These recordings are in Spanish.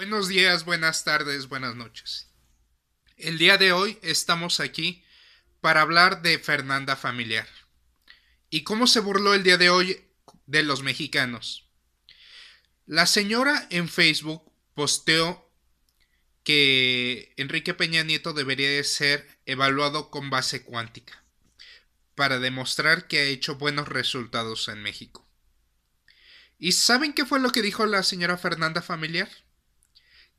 Buenos días, buenas tardes, buenas noches. El día de hoy estamos aquí para hablar de Fernanda Familiar y cómo se burló el día de hoy de los mexicanos. La señora en Facebook posteó que Enrique Peña Nieto debería de ser evaluado con base cuántica para demostrar que ha hecho buenos resultados en México. ¿Y saben qué fue lo que dijo la señora Fernanda Familiar?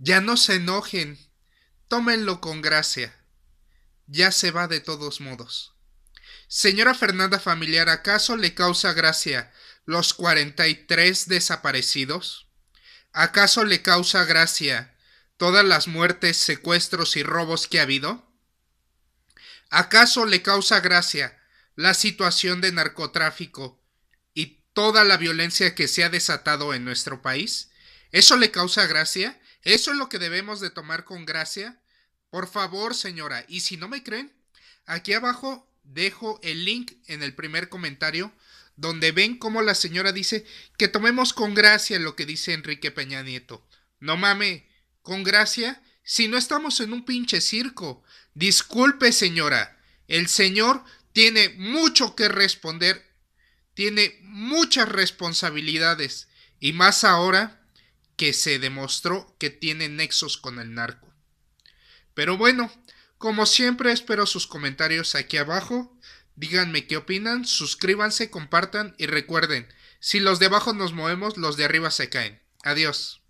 Ya no se enojen, tómenlo con gracia. Ya se va de todos modos. Señora Fernanda familiar, ¿acaso le causa gracia los 43 desaparecidos? ¿Acaso le causa gracia todas las muertes, secuestros y robos que ha habido? ¿Acaso le causa gracia la situación de narcotráfico y toda la violencia que se ha desatado en nuestro país? ¿Eso le causa gracia? Eso es lo que debemos de tomar con gracia. Por favor, señora, y si no me creen, aquí abajo dejo el link en el primer comentario donde ven cómo la señora dice que tomemos con gracia lo que dice Enrique Peña Nieto. No mame, con gracia, si no estamos en un pinche circo. Disculpe, señora, el señor tiene mucho que responder, tiene muchas responsabilidades, y más ahora que se demostró que tiene nexos con el narco. Pero bueno, como siempre espero sus comentarios aquí abajo, díganme qué opinan, suscríbanse, compartan y recuerden, si los de abajo nos movemos, los de arriba se caen. Adiós.